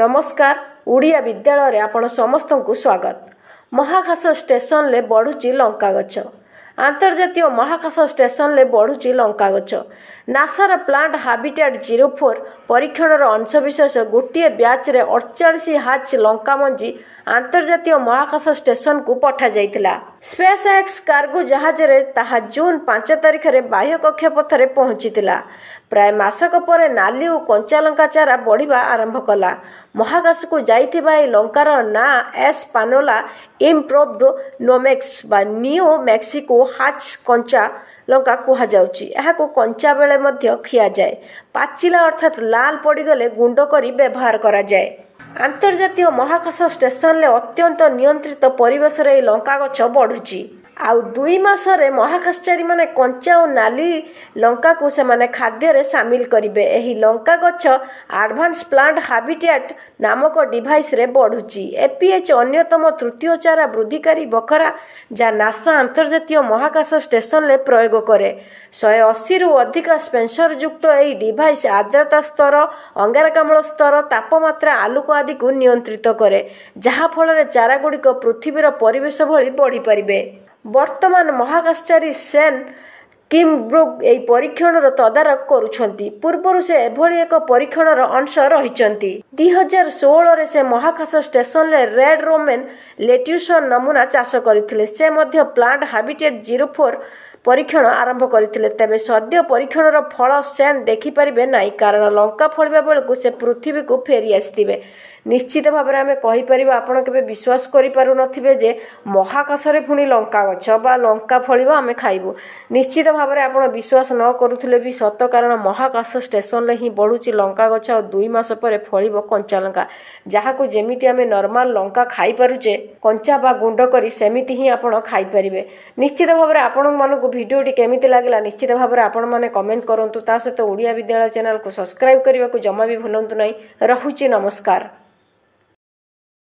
ନମସ୍କାର ଓଡ଼ିଆ ବିଦ୍ୟାଳୟରେ ଆପଣ ସମସ୍ତଙ୍କୁ ସ୍ୱାଗତ ମହାକାଶ ଷ୍ଟେସନରେ ବଢ଼ୁଛି ଲଙ୍କା ଗଛ ଆନ୍ତର୍ଜାତୀୟ ମହାକାଶ ଷ୍ଟେସନରେ ବଢ଼ୁଛି ଲଙ୍କା ଗଛ ନାସାର ପ୍ଲାଣ୍ଟ ହାବିଟାଟ ଜିରୋ ଫୋର୍ ପରୀକ୍ଷଣର ଅଂଶବିଶେଷ ଗୋଟିଏ ବ୍ୟାଚ୍ରେ ଅଠଚାଳିଶ ହାଚ୍ ଲଙ୍କା ମଞ୍ଜି ଆନ୍ତର୍ଜାତୀୟ ମହାକାଶ ଷ୍ଟେସନକୁ ପଠାଯାଇଥିଲା ସ୍ପେସ୍ ଏକ୍ସ କାର୍ଗୋ ଜାହାଜରେ ତାହା ଜୁନ୍ ପାଞ୍ଚ ତାରିଖରେ ବାହ୍ୟ କକ୍ଷ ପଥରେ ପହଞ୍ଚିଥିଲା ପ୍ରାୟ ମାସକ ପରେ ନାଲି ଓ କଞ୍ଚାଲଙ୍କା ଚାରା ବଢ଼ିବା ଆରମ୍ଭ କଲା ମହାକାଶକୁ ଯାଇଥିବା ଏହି ଲଙ୍କାର ନାଁ ଏସ୍ ପାନୋଲା ଇମ୍ପ୍ରୋଭ୍ଡ ନୋମେକ୍ସ ବା ନିଓ ମେକ୍ସିକୋ ହାଚ୍ କଞ୍ଚା ଲଙ୍କା କୁହାଯାଉଛି ଏହାକୁ କଞ୍ଚା ବେଳେ ମଧ୍ୟ ଖିଆଯାଏ ପାଚିଲା ଅର୍ଥାତ୍ ଲାଲ ପଡ଼ିଗଲେ ଗୁଣ୍ଡ କରି ବ୍ୟବହାର କରାଯାଏ ଆନ୍ତର୍ଜାତୀୟ ମହାକାଶ ଷ୍ଟେସନରେ ଅତ୍ୟନ୍ତ ନିୟନ୍ତ୍ରିତ ପରିବେଶରେ ଏହି ଲଙ୍କା ଗଛ ବଢ଼ୁଛି ଆଉ ଦୁଇ ମାସରେ ମହାକାଶଚାରୀମାନେ କଞ୍ଚା ଓ ନାଲି ଲଙ୍କାକୁ ସେମାନେ ଖାଦ୍ୟରେ ସାମିଲ କରିବେ ଏହି ଲଙ୍କା ଗଛ ଆଡ଼ଭାନ୍ସ ପ୍ଲାଣ୍ଟ ହାବିଟାଟ୍ ନାମକ ଡିଭାଇସ୍ରେ ବଢ଼ୁଛି ଏପିଏଚ୍ ଅନ୍ୟତମ ତୃତୀୟ ଚାରା ବୃଦ୍ଧିକାରୀ ବଖରା ଯାହା ନାସା ଆନ୍ତର୍ଜାତୀୟ ମହାକାଶ ଷ୍ଟେସନରେ ପ୍ରୟୋଗ କରେ ଶହେ ଅଶୀରୁ ଅଧିକ ସ୍ପେନ୍ସର ଯୁକ୍ତ ଏହି ଡିଭାଇସ୍ ଆଦ୍ରତା ସ୍ତର ଅଙ୍ଗାରକାମ୍ଳ ସ୍ତର ତାପମାତ୍ରା ଆଲୋକ ଆଦିକୁ ନିୟନ୍ତ୍ରିତ କରେ ଯାହାଫଳରେ ଚାରାଗୁଡ଼ିକ ପୃଥିବୀର ପରିବେଶ ଭଳି ବଢ଼ିପାରିବେ ବର୍ତ୍ତମାନ ମହାକାଶଚାରୀ ସେନ୍ କିମ୍ ବ୍ରୁକ୍ ଏହି ପରୀକ୍ଷଣର ତଦାରଖ କରୁଛନ୍ତି ପୂର୍ବରୁ ସେ ଏଭଳି ଏକ ପରୀକ୍ଷଣର ଅଂଶ ରହିଛନ୍ତି ଦୁଇ ହଜାର ଷୋହଳରେ ସେ ମହାକାଶ ଷ୍ଟେସନରେ ରେଡ୍ ରୋମେନ୍ ଲେଟ୍ୟୁସନ୍ ନମୁନା ଚାଷ କରିଥିଲେ ସେ ମଧ୍ୟ ପ୍ଲାଣ୍ଟ ହାବିଟେଟ୍ ଜିରୋ ଫୋର୍ ପରୀକ୍ଷଣ ଆରମ୍ଭ କରିଥିଲେ ତେବେ ସଦ୍ୟ ପରୀକ୍ଷଣର ଫଳ ସେନ୍ ଦେଖିପାରିବେ ନାହିଁ କାରଣ ଲଙ୍କା ଫଳିବା ବେଳକୁ ସେ ପୃଥିବୀକୁ ଫେରି ଆସିଥିବେ ନିଶ୍ଚିତ ଭାବରେ ଆମେ କହିପାରିବା ଆପଣ କେବେ ବିଶ୍ୱାସ କରିପାରୁନଥିବେ ଯେ ମହାକାଶରେ ପୁଣି ଲଙ୍କା ଗଛ ବା ଲଙ୍କା ଫଳିବ ଆମେ ଖାଇବୁ ନିଶ୍ଚିତ ଭାବରେ ଆପଣ ବିଶ୍ୱାସ ନ କରୁଥିଲେ ବି ସତ କାରଣ ମହାକାଶ ଷ୍ଟେସନରେ ହିଁ ବଢ଼ୁଛି ଲଙ୍କା ଗଛ ଆଉ ଦୁଇ ମାସ ପରେ ଫଳିବ କଞ୍ଚା ଲଙ୍କା ଯାହାକୁ ଯେମିତି ଆମେ ନର୍ମାଲ ଲଙ୍କା ଖାଇପାରୁଛେ କଞ୍ଚା ବା ଗୁଣ୍ଡ କରି ସେମିତି ହିଁ ଆପଣ ଖାଇପାରିବେ ନିଶ୍ଚିତ ଭାବରେ ଆପଣମାନଙ୍କୁ ଭିଡ଼ିଓଟି କେମିତି ଲାଗିଲା ନିଶ୍ଚିତ ଭାବରେ ଆପଣମାନେ କମେଣ୍ଟ କରନ୍ତୁ ତା ସହିତ ଓଡ଼ିଆ ବିଦ୍ୟାଳୟ ଚ୍ୟାନେଲକୁ ସବସ୍କ୍ରାଇବ୍ କରିବାକୁ ଜମା ବି ଭୁଲନ୍ତୁ ନାହିଁ ରହୁଛି ନମସ୍କାର